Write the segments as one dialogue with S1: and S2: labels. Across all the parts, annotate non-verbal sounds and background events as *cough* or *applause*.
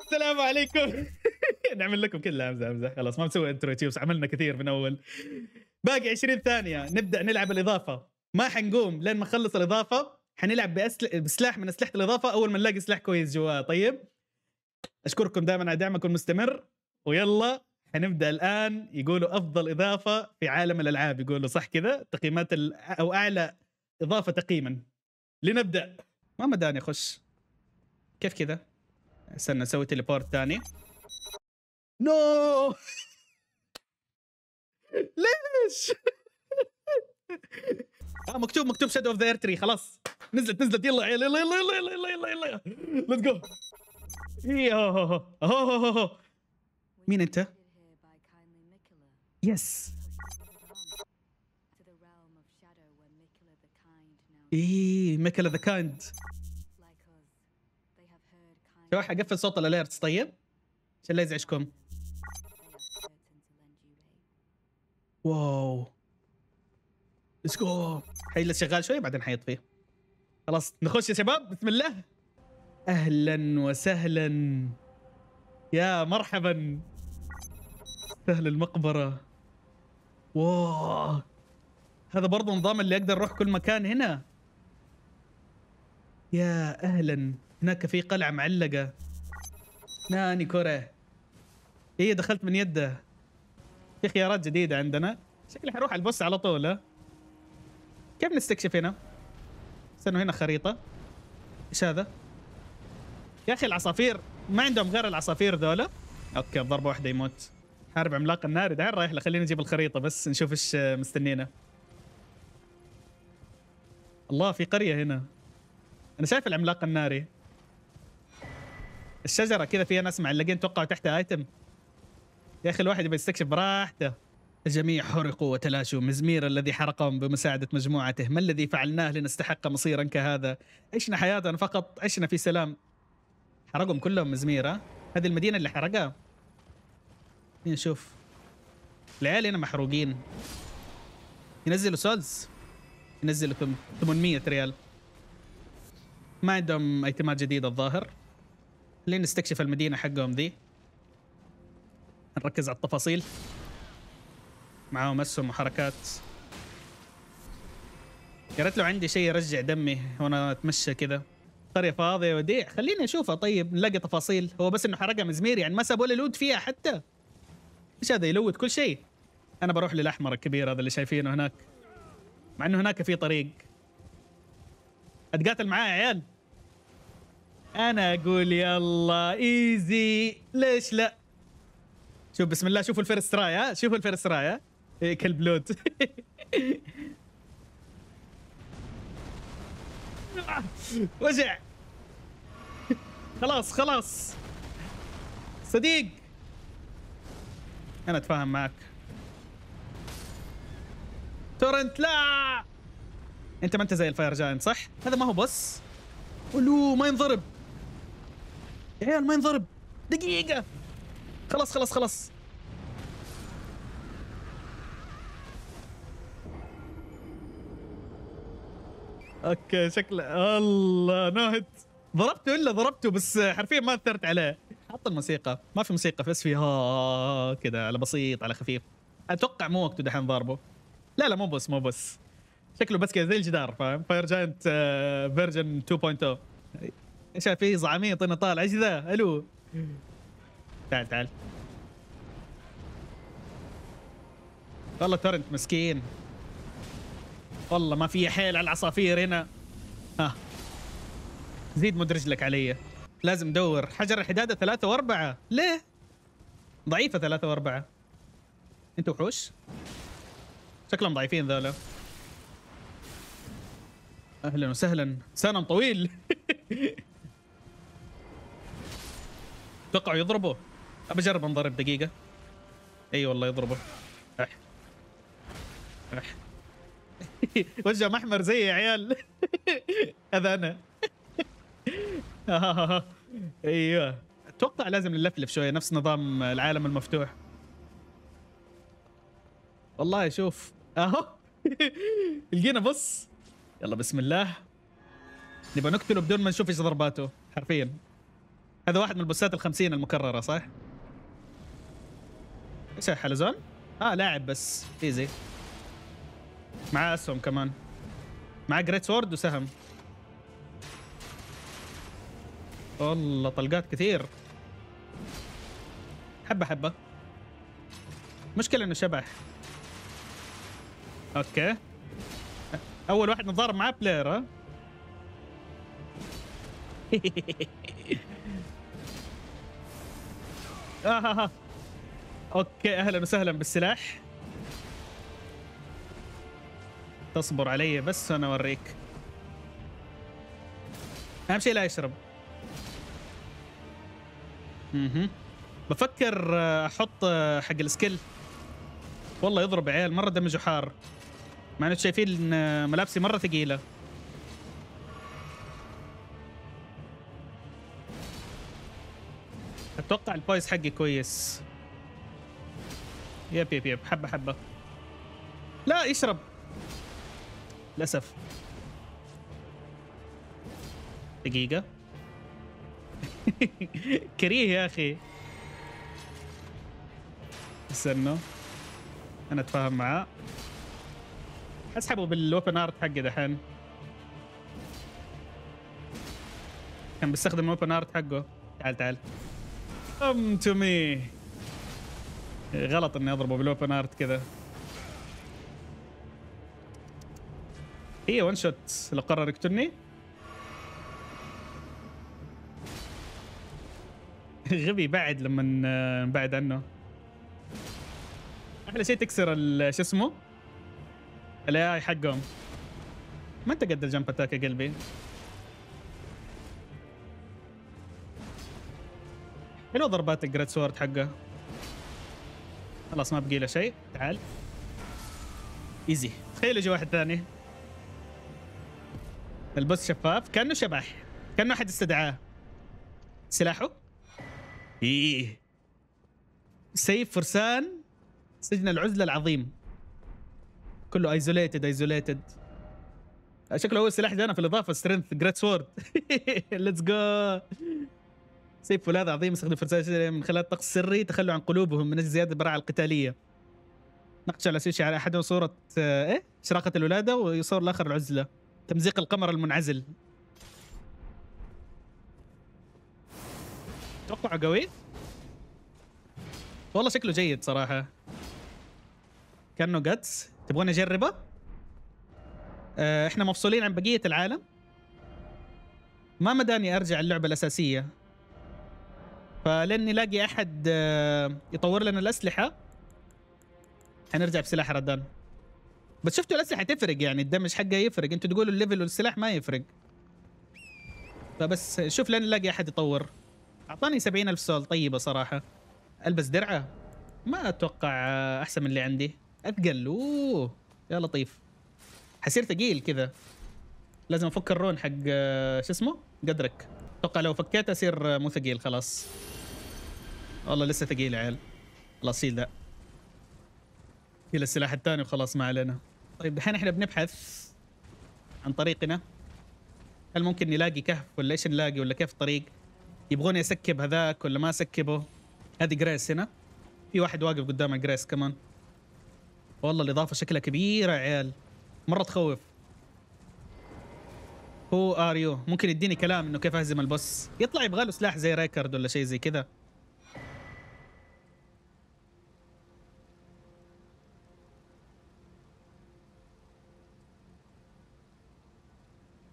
S1: السلام عليكم *laughs* نعمل لكم كل امزح امزح خلاص ما بسوي انترو تشيبس عملنا كثير من اول باقي 20 ثانيه نبدا نلعب الاضافه ما حنقوم لين ما نخلص الاضافه حنلعب بأسل... بسلاح من اسلحه الاضافه اول ما نلاقي سلاح كويس جوا طيب اشكركم دائما على دعمكم المستمر ويلا حنبدا الان يقولوا افضل اضافه في عالم الالعاب يقولوا صح كذا تقييمات ال... او اعلى اضافه تقييما لنبدا ما مداني اخش كيف كذا استنى اسوي تليبورت ثاني نو *laughs* ليش؟ اه مكتوب مكتوب شادو اوف ذا تري خلاص نزلت نزلت يلا يلا يلا يلا يلا يلا يلا يلا ليتس إيه، جو مين انت؟ يس ايه ميكلا ذا كايند شو حقفل صوت الاليرتس طيب عشان لا يزعجكم واو ليتس جو حيلا شغال شوي بعدين حيطفي خلاص نخش يا شباب بسم الله اهلا وسهلا يا مرحبا سهل المقبره واو هذا برضه نظام اللي اقدر اروح كل مكان هنا يا اهلا هناك في قلعة معلقة ناني كرة هي إيه، دخلت من يده في خيارات جديدة عندنا شكلي حروح على البوس على طول كيف نستكشف هنا؟ استني هنا خريطة ايش هذا؟ يا اخي العصافير ما عندهم غير العصافير ذولا اوكي ضربة واحدة يموت حارب عملاق النار دعين رايح له خلينا نجيب الخريطة بس نشوف ايش مستنينا الله في قرية هنا انا شايف العملاق الناري الشجره كذا فيها ناس معلقين توقعوا تحتها ايتم يا اخي الواحد يبي يستكشف براحته الجميع حرقوا وتلاشوا مزمير الذي حرقهم بمساعدة مجموعته ما الذي فعلناه لنستحق مصيرا كهذا عشنا حياتنا فقط عشنا في سلام حرقهم كلهم مزميرة هذه المدينة اللي حرقها نشوف العيال هنا محروقين ينزلوا سولز ينزلوا 800 ريال ما عندهم ايتمات جديدة الظاهر خلينا نستكشف المدينة حقهم ذي نركز على التفاصيل معاهم أسهم وحركات يا ريت لو عندي شيء يرجع دمي وأنا أتمشى كذا قرية فاضية وديع خليني أشوفها طيب نلاقي تفاصيل هو بس إنه حرقها مزمير يعني ما ساب ولا لود فيها حتى ايش هذا يلوت كل شيء انا بروح للاحمر الكبير هذا اللي شايفينه هناك مع انه هناك في طريق اتقاتل معاه يا عيال انا اقول يلا ايزي ليش لا شوف بسم الله شوفوا الفيرست راي ها شوفوا الفيرست راي ها إيه، كلب لوت *laughs* وجع خلاص خلاص صديق انا اتفاهم معك تورنت لا انت ما انت زي الفاير جاين صح هذا ما هو بص ولو ما ينضرب يا عيال ما ينضرب دقيقة خلاص خلاص خلاص اوكي شكله الله ناهد ضربته الا ضربته بس حرفيا ما اثرت عليه حط الموسيقى ما في موسيقى بس في ها كذا على بسيط على خفيف اتوقع مو وقته دحين ضاربه لا لا مو بس مو بس شكله بس كذا زي الجدار فاهم فاير جاينت فيرجن 2.0 شايف في زعميط انا طالع ايش ذا الو تعال تعال والله تورنت مسكين والله ما في حيل على العصافير هنا ها زيد مد رجلك علي لازم دور حجر الحداده ثلاثة واربعة ليه؟ ضعيفة ثلاثة واربعة انت وحوش؟ شكلهم ضعيفين ذولا اهلا وسهلا سنة طويل *laughs* توقعوا يضربه ابى اجرب انضرب دقيقه اي والله يضربه اح اح *laughs* وجهه محمر زي يا عيال *laughs* هذا انا *laughs* ايوه اتوقع لازم نلفلف شويه نفس نظام العالم المفتوح والله شوف اهو لقينا بص يلا بسم الله نبغى نقتله بدون ما نشوف ايش ضرباته حرفيا هذا واحد من البوسات الخمسين المكررة صح؟ ايش حلزون؟ اه لاعب بس ايزي معاه اسهم كمان معاه جريت سورد وسهم والله طلقات كثير حبة حبة مشكلة انه شبح اوكي اول واحد نضارب معاه بلاير ها *laughs* آه. اوكي اهلا وسهلا بالسلاح تصبر علي بس انا اوريك اهم شيء لا يشرب اها بفكر آه، احط آه، حق السكيل والله يضرب عيال مره دمجه حار مع انه شايفين آه، ملابسي مره ثقيله اتوقع البايس حقي كويس يب يب يب حبه حبه لا يشرب للاسف دقيقه *laughs* كريه يا اخي استنى انا اتفاهم معاه اسحبه بالوبن ارت حقي دحين كان بيستخدم الوبن ارت حقه تعال تعال Come to me. غلط اني اضربه بالاوبن ارت كذا. هي ون شوت لو قرر يقتلني. غبي بعد لما بعد عنه. احلى شيء تكسر شو اسمه؟ الاي حقهم. ما انت قد الجنب اتاك يا قلبي. حلو ضربات الجريد سورد حقه خلاص ما بقي له شيء تعال ايزي تخيل يجي واحد ثاني البوس شفاف كانه شبح كانه احد استدعاه سلاحه ايه سيف فرسان سجن العزله العظيم كله ايزوليتد ايزوليتد شكله هو السلاح ده انا في الاضافه سترينث جريت سورد ليتس جو سيف فولاذ عظيم استخدم فرسان من خلال الطقس السري تخلوا عن قلوبهم من اجل زياده البراعه القتاليه نقش على سوشي على احدهم صوره ايه شراقه الولاده ويصور الاخر العزله تمزيق القمر المنعزل توقع قوي والله شكله جيد صراحه كانه جاتس تبغون اجربه آه، احنا مفصولين عن بقيه العالم ما مداني ارجع اللعبه الاساسيه فلن نلاقي احد آه، يطور لنا الاسلحه حنرجع بسلاح ردان بس شفتوا الاسلحه تفرق يعني الدمج حقها يفرق انتوا تقولوا الليفل والسلاح ما يفرق فبس شوف لين نلاقي احد يطور اعطاني سبعين الف سول طيبه صراحه البس درعه ما اتوقع آه، احسن من اللي عندي اثقل اوه يا لطيف حصير ثقيل كذا لازم افك الرون حق آه، شو اسمه قدرك اتوقع لو فكيته اصير مو ثقيل خلاص والله لسه ثقيل عيال الاصيل شيل ذا الى السلاح الثاني وخلاص ما علينا طيب دحين احنا بنبحث عن طريقنا هل ممكن نلاقي كهف ولا ايش نلاقي ولا كيف الطريق يبغوني اسكب هذاك ولا ما اسكبه هذه جريس هنا في واحد واقف قدام جريس كمان والله الاضافه شكلها كبيره يا عيال مره تخوف هو ار يو ممكن يديني كلام انه كيف اهزم البوس يطلع يبغى له سلاح زي ريكارد ولا شيء زي كذا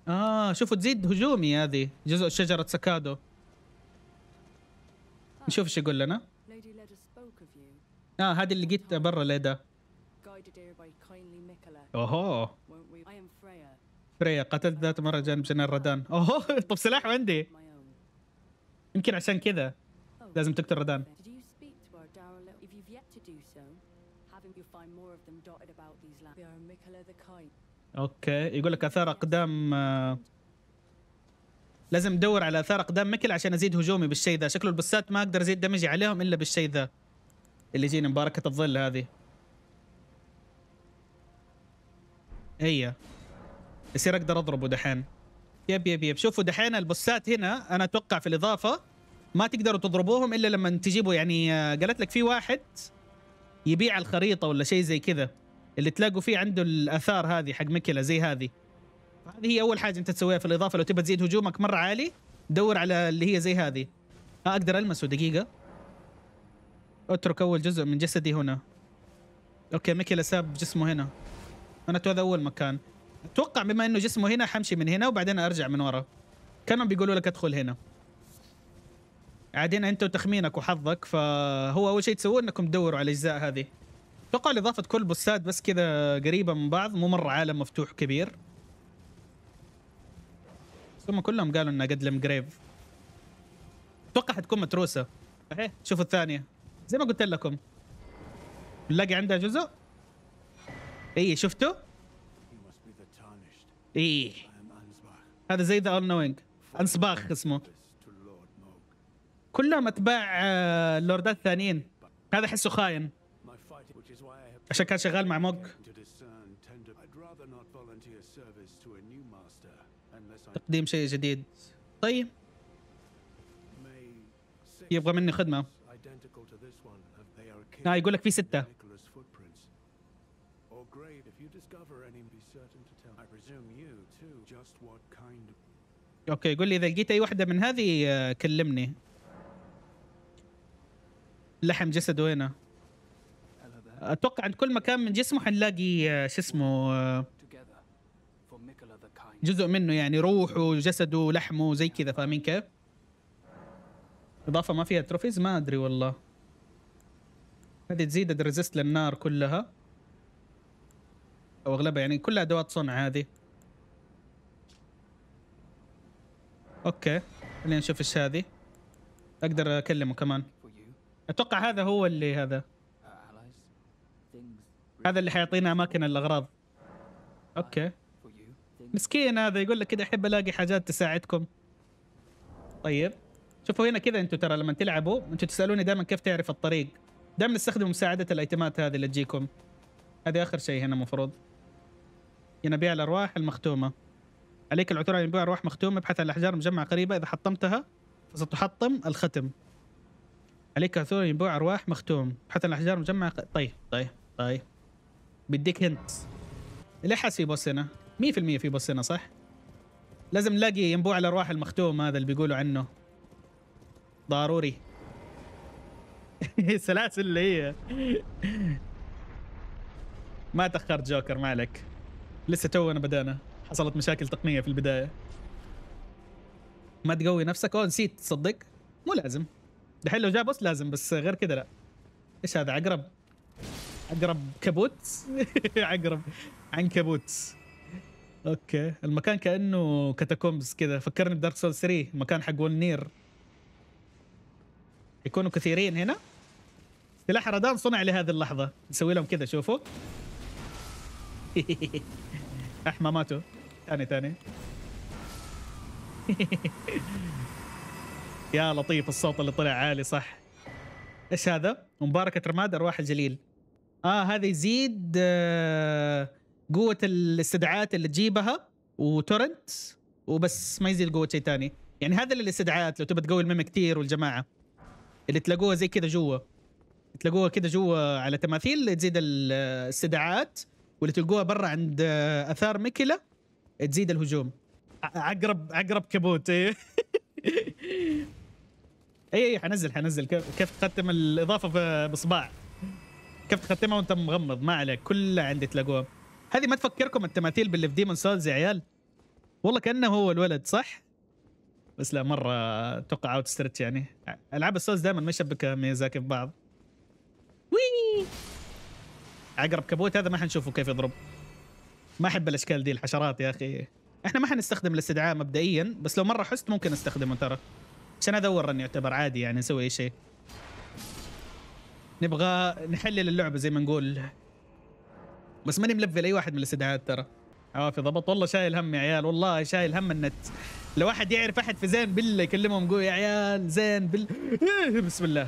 S1: اه شوفوا تزيد هجومي هذه جزء شجرة سكادو نشوف ايش يقول لنا اه هذه اللي جيت برا ليدا اوهو فريا قتلت ذات مرة جانب جنرال ردان اوهو *laughs* طب سلاح عندي يمكن عشان كذا oh. لازم تقتل ردان Having you find more of them dotted about these lands. They are the Kite. اوكي يقول لك اثار اقدام آه، لازم ادور على اثار اقدام مكل عشان ازيد هجومي بالشيء ذا شكله البسات ما اقدر ازيد دمجي عليهم الا بالشيء ذا اللي يجيني مباركه الظل هذه هي يصير اقدر اضربه دحين يب يب يب شوفوا دحين البوسات هنا انا اتوقع في الاضافه ما تقدروا تضربوهم الا لما تجيبوا يعني آه، قالت لك في واحد يبيع الخريطه ولا شيء زي كذا اللي تلاقوا فيه عنده الاثار هذه حق مكلا زي هذه هذه هي اول حاجه انت تسويها في الاضافه لو تبى تزيد هجومك مره عالي دور على اللي هي زي هذه آه اقدر المسه دقيقه اترك اول جزء من جسدي هنا اوكي ميكيلا ساب جسمه هنا انا تو هذا اول مكان اتوقع بما انه جسمه هنا حمشي من هنا وبعدين ارجع من ورا كانوا بيقولوا لك ادخل هنا عادين هنا انت وتخمينك وحظك فهو اول شيء تسووه انكم تدوروا على الاجزاء هذه اتوقع اضافه كل بوستات بس كذا قريبه من بعض مو مره عالم مفتوح كبير ثم كلهم قالوا انها قد لمجريف اتوقع حتكون متروسه صحيح شوفوا الثانيه زي ما قلت لكم نلاقي عندها جزء اي شفتوا اي هذا زي ذا اول نوينج اسمه كلهم اتباع آه، اللوردات الثانيين هذا احسه خاين عشان كان شغال مع موج تقديم شيء جديد طيب يبغى مني خدمة لا يقول لك في ستة اوكي يقول لي اذا لقيت اي واحدة من هذه آه، كلمني لحم جسده هنا اتوقع عند كل مكان من جسمه حنلاقي آه، شو اسمه آه، جزء منه يعني روحه جسده لحمه زي كذا فاهمين كيف؟ اضافه ما فيها تروفيز ما ادري والله هذه تزيد الريزست للنار كلها او اغلبها يعني كلها ادوات صنع هذه اوكي خلينا نشوف ايش هذه اقدر اكلمه كمان اتوقع هذا هو اللي هذا هذا اللي حيعطينا اماكن الاغراض اوكي مسكين هذا يقول لك كذا احب الاقي حاجات تساعدكم طيب شوفوا هنا كذا انتم ترى لما تلعبوا انتم تسالوني دائما كيف تعرف الطريق دائما نستخدم مساعده الايتمات هذه اللي تجيكم هذه اخر شيء هنا المفروض هنا بيع الارواح المختومه عليك العثور على بيع ارواح مختومه ابحث عن الاحجار مجمعه قريبه اذا حطمتها فستحطم الختم عليك العثور على بيع ارواح مختوم ابحث عن الاحجار مجمعه ق... طيب طيب طيب بديك هنت الحس في بوس هنا 100% في بوس هنا صح؟ لازم نلاقي ينبوع الارواح المختوم هذا اللي بيقولوا عنه ضروري *laughs* سلاسل اللي هي ما تاخرت جوكر ما عليك لسه تونا بدانا حصلت مشاكل تقنيه في البدايه ما تقوي نفسك اوه نسيت تصدق مو لازم دحين لو جاء بوس لازم بس غير كذا لا ايش هذا عقرب عقرب كبوت عقرب *laughs* عنكبوت اوكي المكان كانه كاتاكومبز كذا فكرني بدارك سول 3 مكان حق ونير يكونوا كثيرين هنا سلاح رادان صنع لهذه اللحظه نسوي لهم كذا شوفوا *laughs* احمى ماتوا ثاني ثاني *laughs* يا لطيف الصوت اللي طلع عالي صح ايش هذا مباركه رماد ارواح الجليل اه هذا يزيد آه قوه الاستدعاءات اللي تجيبها وتورنت وبس ما يزيد قوه شيء ثاني يعني هذا للاستدعاءات لو تبى تقوي الميم كثير والجماعه اللي تلاقوها زي كذا جوا تلاقوها كذا جوا على تماثيل اللي تزيد الاستدعاءات واللي تلقوها برا عند آه، اثار ميكلا تزيد الهجوم عقرب عقرب كبوت اي *laughs* اي إيه، حنزل حنزل كيف تختم الاضافه بصباع كيف تختمها وانت مغمض ما عليك كلها عندي تلاقوها هذه ما تفكركم التماثيل باللي في ديمون سولز يا عيال والله كانه هو الولد صح بس لا مره اتوقع اوت ستريتش يعني العاب السولز دائما ما يشبكها ميزاكي في بعض وي عقرب كبوت هذا ما حنشوفه كيف يضرب ما احب الاشكال دي الحشرات يا اخي احنا ما حنستخدم الاستدعاء مبدئيا بس لو مره حست ممكن استخدمه ترى عشان ادور اول يعتبر عادي يعني نسوي اي شيء نبغى نحلل اللعبه زي ما نقول بس ماني ملفل اي واحد من الاستدعاءات ترى عوافي ضبط والله شايل هم يا عيال والله شايل هم النت لو واحد يعرف احد في زين بالله يكلمهم يقول يا عيال زين بال إيه، بسم الله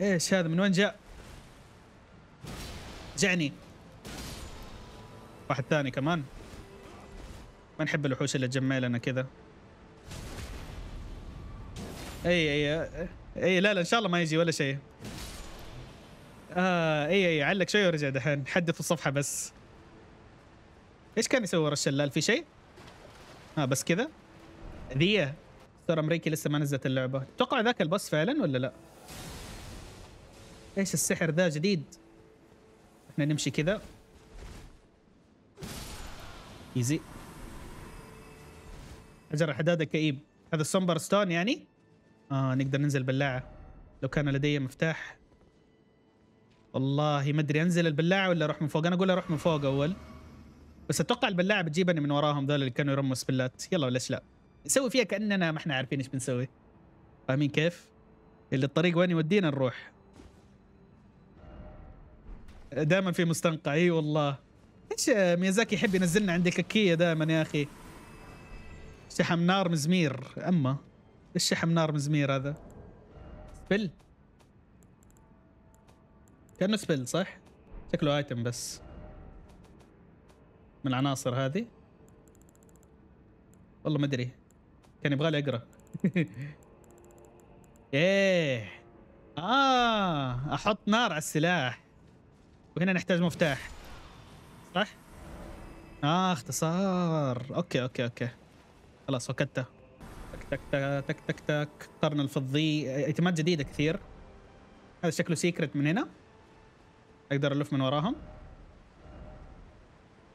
S1: ايش هذا من وين جاء؟ جعني واحد ثاني كمان ما نحب الوحوش اللي تجمع لنا كذا اي اي اي لا لا ان شاء الله ما يجي ولا شيء اه اي اي علق شوي ورجع دحين حدث الصفحه بس ايش كان يسوي ورا الشلال في شيء؟ اه بس كذا ذية ستور امريكي لسه ما نزلت اللعبه توقع ذاك البص فعلا ولا لا؟ ايش السحر ذا جديد؟ احنا نمشي كذا ايزي حجر الحداده كئيب هذا السمبر ستون يعني؟ آه نقدر ننزل بلاعة لو كان لدي مفتاح والله ما ادري انزل البلاعة ولا اروح من فوق انا اقول اروح من فوق اول بس اتوقع البلاعة بتجيبني من وراهم ذول اللي كانوا يرموا سبلات يلا ليش لا نسوي فيها كاننا ما احنا عارفين ايش بنسوي فاهمين كيف اللي الطريق وين يودينا نروح دائما في مستنقع اي والله ايش ميازاكي يحب ينزلنا عند الككيه دائما يا اخي شحم نار مزمير اما الشحم نار مزمير هذا سبل كانه سبل صح؟ شكله ايتم بس من العناصر هذه والله ما ادري كان يبغى لي اقرا *laughs* ايه اه احط نار على السلاح وهنا نحتاج مفتاح صح؟ اه اختصار اوكي اوكي اوكي خلاص وكدته تك تك تك تك تك قرن الفضي ايتمات جديده كثير هذا شكله سيكرت من هنا اقدر الف من وراهم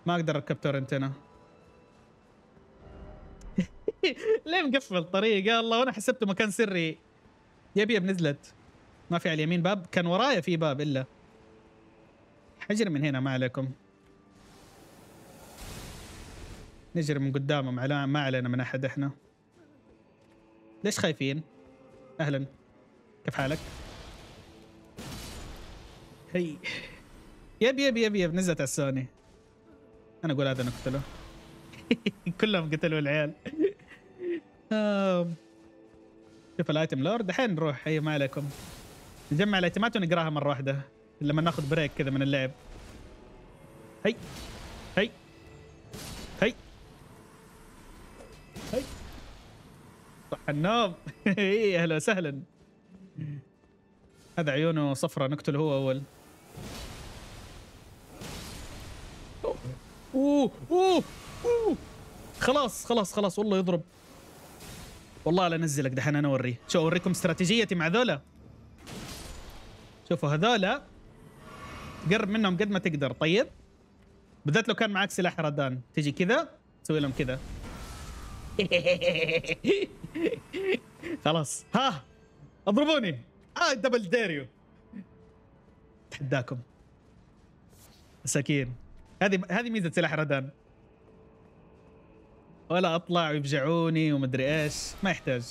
S1: ما اقدر اركب تورنت هنا *laughs* ليه مقفل الطريق يا الله وانا حسبته مكان سري يا يب نزلت ما في على اليمين باب كان ورايا في باب الا حجر من هنا ما عليكم نجري من قدامهم على ما علينا من احد احنا ليش خايفين؟ اهلا كيف حالك؟ هي يب يب يب يب نزلت على السوني انا اقول هذا نقتله *laughs* كلهم قتلوا العيال شوف الايتم لورد الحين نروح اي ما عليكم نجمع الايتمات ونقراها مره واحده لما ناخذ بريك كذا من اللعب هي هي حناب *laughs* اي اهلا وسهلا هذا عيونه صفرة نقتله هو اول اوه اوه اوه خلاص خلاص خلاص والله يضرب والله لا انزلك دحين انا اوريه شو اوريكم استراتيجيتي مع ذولا شوفوا هذولا قرب منهم قد ما تقدر طيب بالذات لو كان معك سلاح ردان تجي كذا تسوي لهم كذا *laughs* *laughs* خلاص ها اضربوني اه دبل ديريو اتحداكم مساكين هذه هذه ميزه سلاح ردان ولا اطلع ويفجعوني ومدري ايش ما يحتاج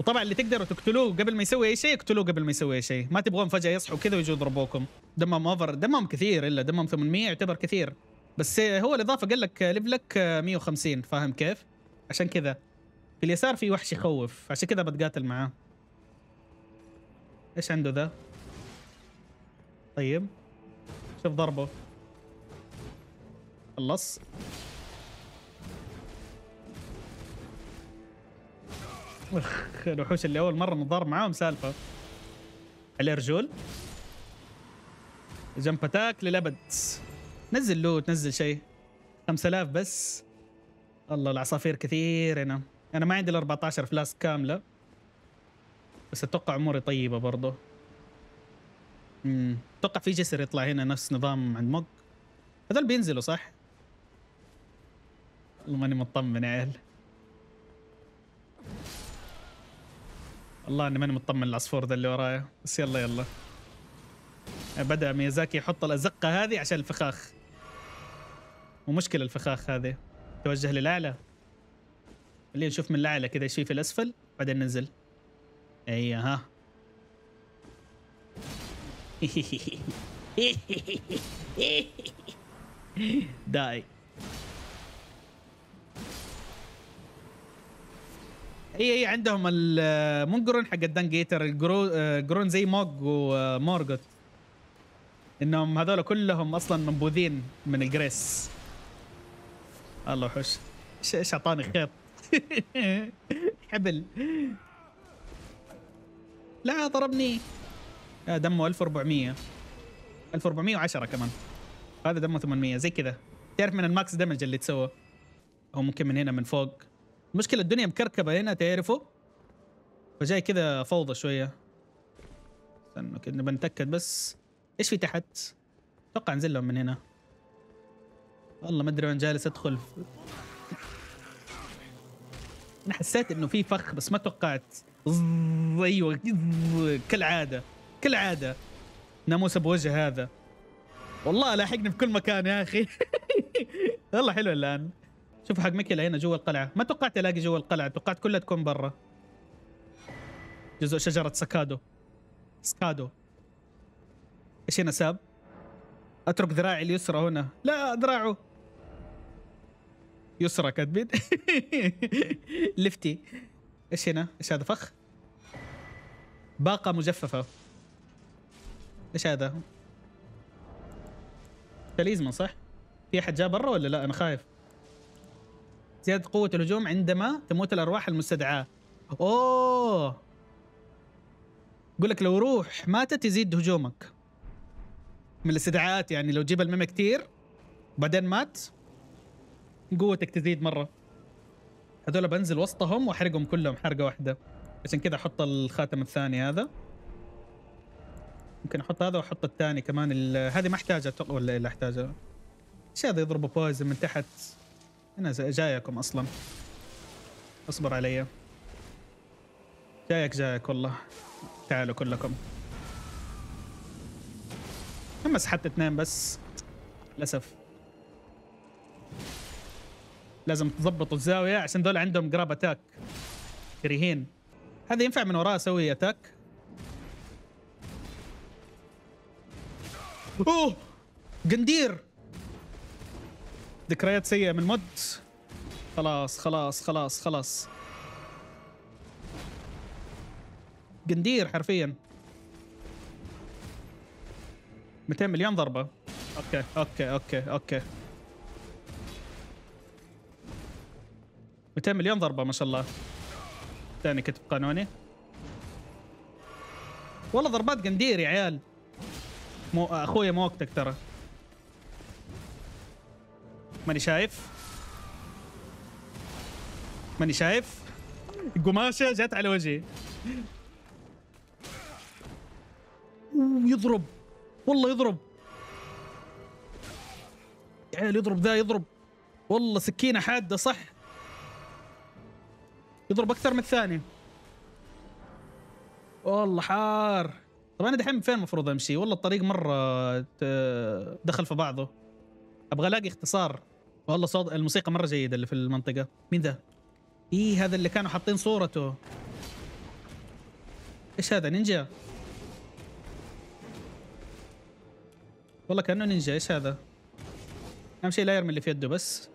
S1: وطبعا اللي تقدروا تقتلوه قبل ما يسوي اي شيء اقتلوه قبل ما يسوي اي شيء ما تبغون فجاه يصحوا كذا ويجوا يضربوكم دمهم اوفر دمهم كثير الا دمهم 800 يعتبر كثير بس هو الاضافه قال لك ليفلك 150 فاهم كيف عشان كذا في اليسار في وحش يخوف عشان كذا بتقاتل معاه ايش عنده ذا طيب شوف ضربه خلص اخ الوحوش اللي اول مره نضار معاهم سالفه عليه رجول جنب اتاك للابد نزل لوت نزل شيء 5000 بس الله العصافير كثير هنا انا ما عندي ال 14 فلاس كامله بس اتوقع اموري طيبه برضه امم اتوقع في جسر يطلع هنا نفس نظام عند موج هذول بينزلوا صح والله ماني مطمن يا عيال والله اني ماني مطمن العصفور ذا اللي ورايا بس يلا يلا بدا ميازاكي يحط الازقه هذه عشان الفخاخ ومشكله الفخاخ هذه توجه للاعلى خلينا نشوف من الاعلى كذا شيء في الاسفل بعدين ننزل اي أيوه، ها *laughs* داي اي اي عندهم المونجرون حق الدنجيتر الجرون زي موج ومورغوت انهم هذول كلهم اصلا منبوذين من الجريس الله وحوش ايش اعطاني خيط *laughs* حبل لا ضربني آه، دمه 1400 1410 كمان هذا دمه 800 زي كذا تعرف من الماكس دمج اللي تسوى او ممكن من هنا من فوق المشكلة الدنيا مكركبة هنا تعرفوا فجاي كذا فوضى شوية استنى كذا نبى نتأكد بس ايش في تحت؟ اتوقع انزل لهم من هنا والله ما ادري وين جالس ادخل انا حسيت انه في فخ بس ما توقعت ايوه كالعاده كالعاده ناموسه بوجه هذا والله لاحقني في كل مكان يا اخي والله *laughs* حلو الان شوف حق ميكيلا هنا جوا القلعه ما توقعت الاقي جوا القلعه توقعت كلها تكون برا جزء شجره سكادو سكادو ايش هنا ساب اترك ذراعي اليسرى هنا لا ذراعه يسرى كاتبين *laughs* لفتي ايش هنا؟ ايش هذا فخ؟ باقة مجففة ايش هذا؟ تليزمن صح؟ في احد جاء برا ولا لا؟ انا خايف زيادة قوة الهجوم عندما تموت الأرواح المستدعاة أوه يقول لك لو روح ماتت يزيد هجومك من الاستدعاءات يعني لو تجيب الميم كثير بعدين مات قوتك تزيد مره هذول بنزل وسطهم واحرقهم كلهم حرقه واحده عشان كذا احط الخاتم الثاني هذا ممكن احط هذا واحط الثاني كمان هذه ما احتاجها اتوقع ولا إيه اللي احتاجها ايش هذا يضربوا بويزن من تحت انا جايكم اصلا اصبر علي جايك جايك والله تعالوا كلكم هم سحبت اثنين بس للاسف لازم تضبط الزاويه عشان دول عندهم جراب اتاك كريهين هذا ينفع من وراه اسوي اتاك اوه قندير ذكريات سيئه من مود خلاص خلاص خلاص خلاص قندير حرفيا 200 مليون ضربه اوكي اوكي اوكي اوكي 200 مليون ضربه ما شاء الله ثاني كتب قانوني والله ضربات قندير يا عيال مو اخويا مو وقتك ترى ماني شايف ماني شايف قماشه جت على وجهي يضرب والله يضرب يا عيال يضرب ذا يضرب والله سكينه حاده صح يضرب اكثر من الثاني والله حار طب انا دحين فين المفروض امشي والله الطريق مره دخل في بعضه ابغى الاقي اختصار والله صوت الموسيقى مره جيده اللي في المنطقه مين ذا ايه هذا اللي كانوا حاطين صورته ايش هذا نينجا والله كانه نينجا ايش هذا اهم شيء لا يرمي اللي في يده بس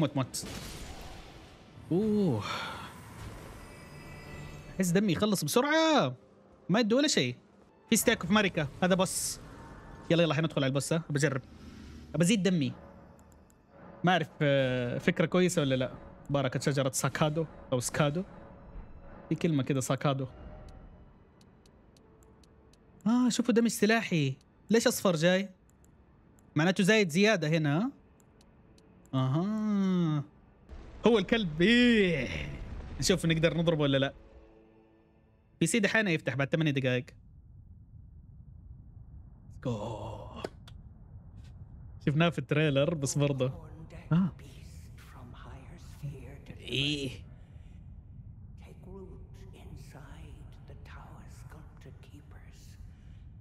S1: موت موت اوه احس دمي يخلص بسرعه ما يدو ولا شيء في ستاك اوف ماريكا هذا بوس يلا يلا حندخل على البوس ها بجرب بزيد دمي ما اعرف آه، فكره كويسه ولا لا بركه شجره ساكادو او سكادو في كلمه كده ساكادو اه شوفوا دمج سلاحي ليش اصفر جاي معناته زايد زياده هنا اها هو الكلب ايه نشوف نقدر نضربه ولا لا في سيدي حانا يفتح بعد 8 دقائق جو شفناه في التريلر بس برضه آه. ايه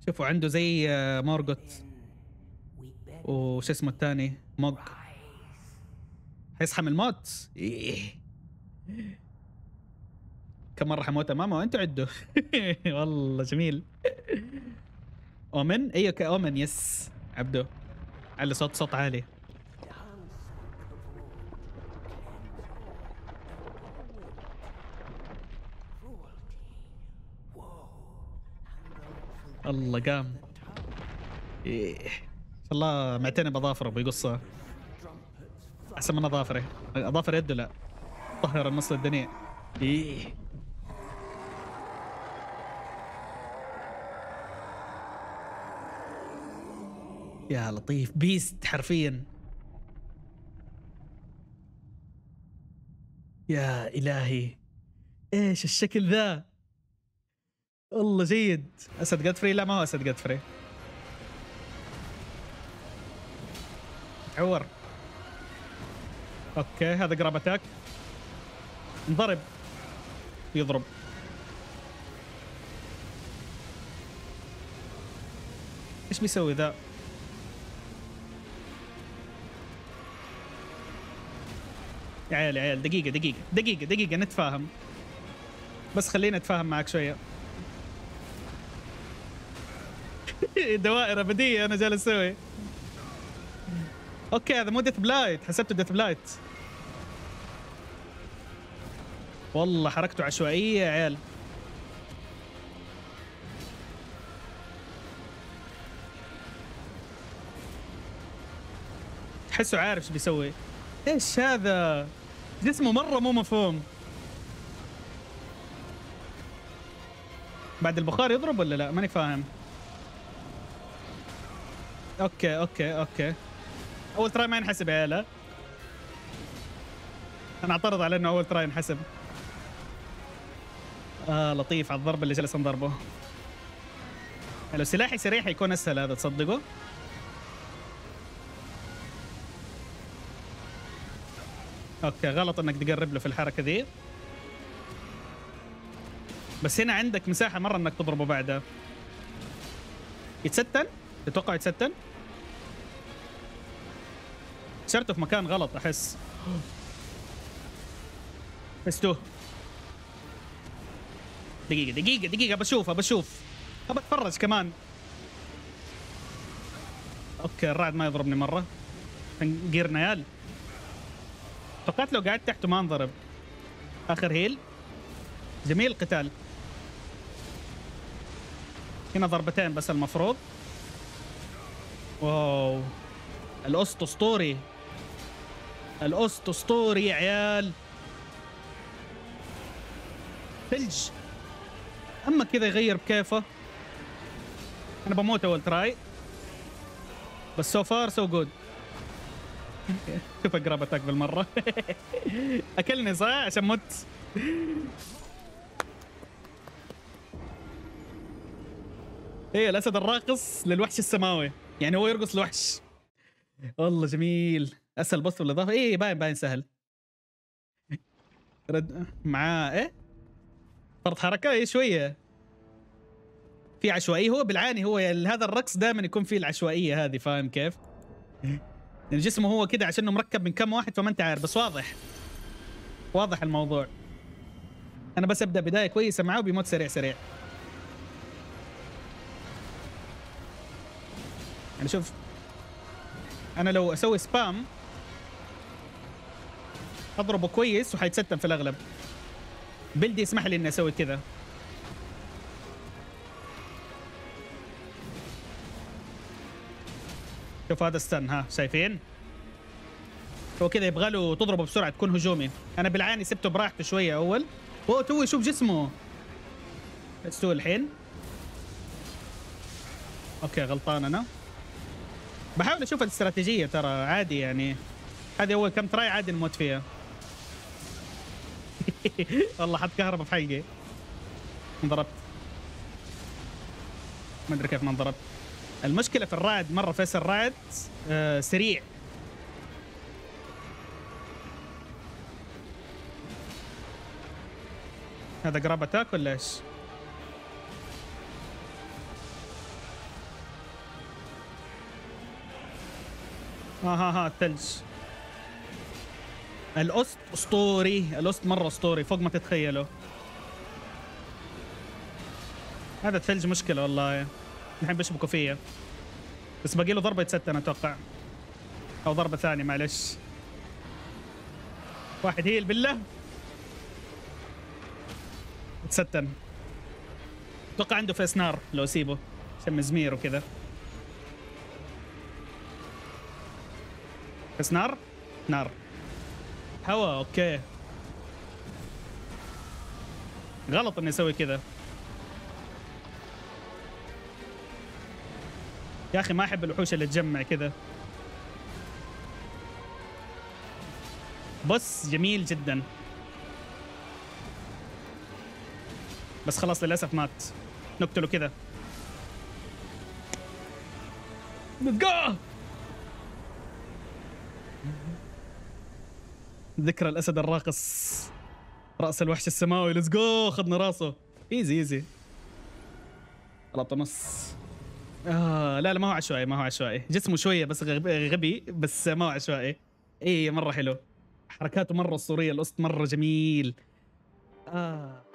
S1: شوفوا عنده زي آه، مارغوت وش اسمه الثاني موج هيصحى من الموت إيه. كم مره حموت ماما وانتوا عدوا *laughs* والله جميل اومن ايوه اومن يس عبده علي صوت صوت عالي الله قام إيه. شاء الله معتني بظافره بيقصها احسن من اظافره اظافر يده لا طهر النص الدنيا ايه يا لطيف بيست حرفيا يا الهي ايش الشكل ذا والله جيد اسد جدفري لا ما هو اسد جدفري عور اوكي هذا جراب اتاك انضرب يضرب ايش بيسوي ذا؟ يا عيال يا عيال دقيقة دقيقة دقيقة دقيقة نتفاهم بس خلينا نتفاهم معك شوية *laughs* دوائر أبدية أنا جالس أسوي أوكي هذا مو ديث بلايت حسبته ديث بلايت والله حركته عشوائية يا عيال تحسه عارف ايش بيسوي ايش هذا جسمه مرة مو مفهوم بعد البخار يضرب ولا لا ماني فاهم اوكي اوكي اوكي اول تراي ما ينحسب يا عيال انا اعترض على انه اول تراي ينحسب آه لطيف على الضرب اللي جلس نضربه لو سلاحي سريع حيكون اسهل هذا تصدقوا اوكي غلط انك تقرب له في الحركه ذي بس هنا عندك مساحه مره انك تضربه بعدها يتستن تتوقع يتستن شرته في مكان غلط احس بس *gasps* دقيقة دقيقة دقيقة بشوفه بشوف ابى اتفرج كمان اوكي الرعد ما يضربني مرة تنقيرنا نيال توقعت لو قعدت تحته ما انضرب اخر هيل جميل القتال هنا ضربتين بس المفروض واو الأسط أسطوري الأسط أسطوري يا عيال ثلج اما كذا يغير بكيفه انا بموت اول تراي بس سو فار سو جود شوف اقرب اتاك بالمره *laughs* اكلني صح عشان مت ايه الاسد الراقص للوحش السماوي يعني هو يرقص لوحش والله جميل اسهل بس بالاضافه ايه باين باين سهل رد معاه ايه فرط حركه هي إيه شويه في عشوائيه هو بالعاني هو هذا الرقص دائما يكون فيه العشوائيه هذه فاهم كيف؟ يعني جسمه هو كده انه مركب من كم واحد فما انت عارف بس واضح واضح الموضوع انا بس ابدا بدايه كويسه معاه وبيموت سريع سريع يعني شوف انا لو اسوي سبام اضربه كويس وحيتستم في الاغلب بلدي يسمح لي اني اسوي كذا شوف هذا استن ها شايفين هو كذا يبغى له تضربه بسرعه تكون هجومي انا بالعاني سبته براحته شويه اول هو توي يشوف جسمه استوى الحين اوكي غلطان انا بحاول اشوف الاستراتيجيه ترى عادي يعني هذه اول كم تراي عادي نموت فيها *laughs* والله حط كهرباء في حلقي انضربت ما ادري كيف ما انضربت المشكله في الرعد مره فيصل رعد آه سريع هذا قرابة اتاك ولا ايش؟ ها آه، ها ها الثلج الاوست اسطوري الاوست مره اسطوري فوق ما تتخيلوا هذا الثلج مشكله والله الحين بيشبكوا فيا بس باقي له ضربه ست انا اتوقع او ضربه ثانيه معلش واحد هيل بالله تستن اتوقع عنده فيس نار لو اسيبه عشان مزمير وكذا فيس نار نار هواء اوكي غلط اني اسوي كذا يا اخي ما احب الوحوش اللي تجمع كذا بس جميل جدا بس خلاص للاسف مات نقتله كذا Let's go! ذكرى الاسد الراقص راس الوحش السماوي ليتس جو خدنا راسه ايزي ايزي 3 نص آه لا لا ما هو عشوائي ما هو عشوائي جسمه شويه بس غبي بس ما هو عشوائي اي مره حلو حركاته مره اسطوريه الاسط مره جميل آه